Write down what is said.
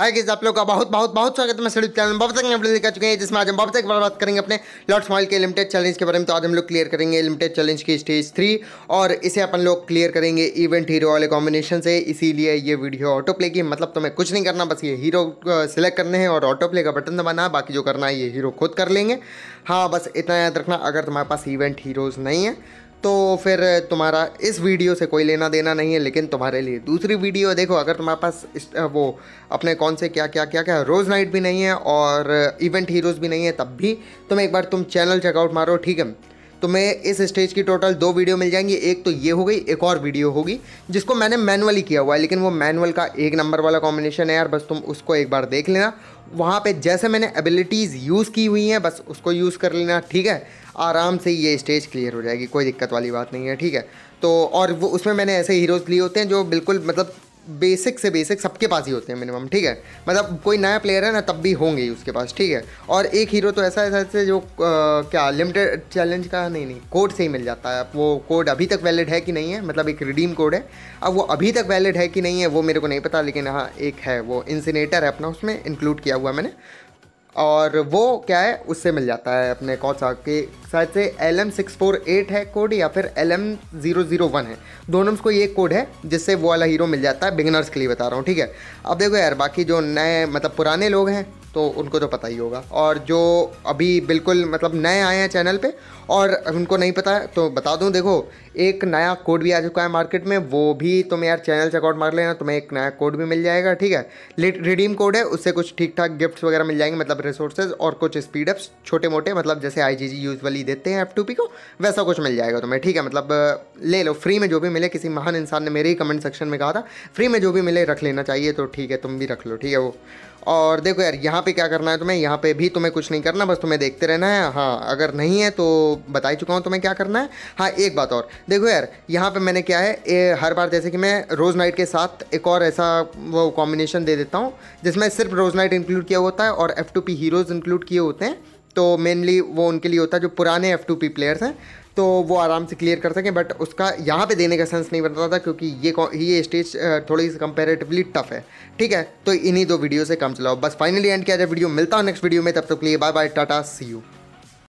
hi guys आप लोग का बहुत बहुत बहुत स्वागत है सभी चैनल बहुत तक हम चुके हैं जिसमें आज हम एक बार बात करेंगे अपने लॉट्स स्माइल के लिमिटेड चैलेंज के बारे में तो आज हम लोग क्लियर करेंगे लिमिटेड चैलेंज की स्टेज थ्री और इसे अपन लोग क्लियर करेंगे इवेंट हीरो वाले कॉम्बिनेशन से इसीलिए ये वीडियो ऑटो प्ले की मतलब तुम्हें कुछ नहीं करना बस ये हीरो सेलेक्ट करने हैं और ऑटो प्ले का बटन दबाना है बाकी जो करना है ये हीरो खुद कर लेंगे हाँ बस इतना याद रखना अगर तुम्हारे पास इवेंट हीरोज़ नहीं है तो फिर तुम्हारा इस वीडियो से कोई लेना देना नहीं है लेकिन तुम्हारे लिए दूसरी वीडियो देखो अगर तुम्हारे पास वो अपने कौन से क्या क्या क्या क्या रोज़ नाइट भी नहीं है और इवेंट हीरोज़ भी नहीं है तब भी तुम एक बार तुम चैनल चेकआउट मारो ठीक है तुम्हें इस स्टेज की टोटल दो वीडियो मिल जाएंगी एक तो ये हो गई एक और वीडियो होगी जिसको मैंने मैनुअली किया हुआ है लेकिन वो मैनुअल का एक नंबर वाला कॉम्बिनेशन है यार बस तुम उसको एक बार देख लेना वहाँ पे जैसे मैंने एबिलिटीज़ यूज़ की हुई हैं बस उसको यूज़ कर लेना ठीक है आराम से ये स्टेज क्लियर हो जाएगी कोई दिक्कत वाली बात नहीं है ठीक है तो और वो उसमें मैंने ऐसे हीरोज़ लिए होते हैं जो बिल्कुल मतलब बेसिक से बेसिक सबके पास ही होते हैं मिनिमम ठीक है मतलब कोई नया प्लेयर है ना तब भी होंगे ही उसके पास ठीक है और एक हीरो तो ऐसा ऐसा ऐसे जो आ, क्या लिमिटेड चैलेंज का नहीं नहीं कोड से ही मिल जाता है वो कोड अभी तक वैलिड है कि नहीं है मतलब एक रिडीम कोड है अब वो अभी तक वैलिड है कि नहीं है वो मेरे को नहीं पता लेकिन हाँ एक है वो इंसिनेटर है अपना उसमें इंक्लूड किया हुआ मैंने और वो क्या है उससे मिल जाता है अपने कौन के शायद से L M six four eight है कोड या फिर L M zero zero one है दोनों में कोई एक कोड है जिससे वो वाला हीरो मिल जाता है बिगनर्स के लिए बता रहा हूँ ठीक है अब देखो यार बाकी जो नए मतलब पुराने लोग हैं तो उनको तो पता ही होगा और जो अभी बिल्कुल मतलब नए आए हैं चैनल पे और उनको नहीं पता है तो बता दूं देखो एक नया कोड भी आ चुका है मार्केट में वो भी तुम यार चैनल चेकआउट मार लेना तुम्हें एक नया कोड भी मिल जाएगा ठीक है रिडीम कोड है उससे कुछ ठीक ठाक गिफ्ट्स वगैरह मिल जाएंगे मतलब रिसोर्सेज और कुछ स्पीड अप्स छोटे मोटे मतलब जैसे आई जी जी यूजली देते हैं एफ टू पी को वैसा कुछ मिल जाएगा तुम्हें ठीक है मतलब ले लो फ्री में जो भी मिले किसी महान इंसान ने मेरे ही कमेंट सेक्शन में कहा था फ्री में जो भी मिले रख लेना चाहिए तो ठीक है तुम भी रख लो ठीक है वो और देखो यार यहाँ पे क्या करना है तुम्हें यहाँ पे भी तुम्हें कुछ नहीं करना बस तुम्हें देखते रहना है हाँ अगर नहीं है तो बता ही चुका हूँ तुम्हें क्या करना है हाँ एक बात और देखो यार यहाँ पे मैंने क्या है ए, हर बार जैसे कि मैं रोज़ नाइट के साथ एक और ऐसा वो कॉम्बिनेशन दे देता हूँ जिसमें सिर्फ रोज़ नाइट इंक्लूड किया होता है और F two P heroes include किए होते हैं तो मेनली वो उनके लिए होता है जो पुराने एफ़ टू पी प्लेयर्स हैं तो वो आराम से क्लियर कर सकें बट उसका यहाँ पे देने का सेंस नहीं बनता था क्योंकि ये ये स्टेज थोड़ी सी कंपेरेटिवली टफ है ठीक है तो इन्हीं दो वीडियो से काम चलाओ बस फाइनली एंड किया जाए वीडियो मिलता हूँ नेक्स्ट वीडियो में तब तक तो के लिए bye bye tata see you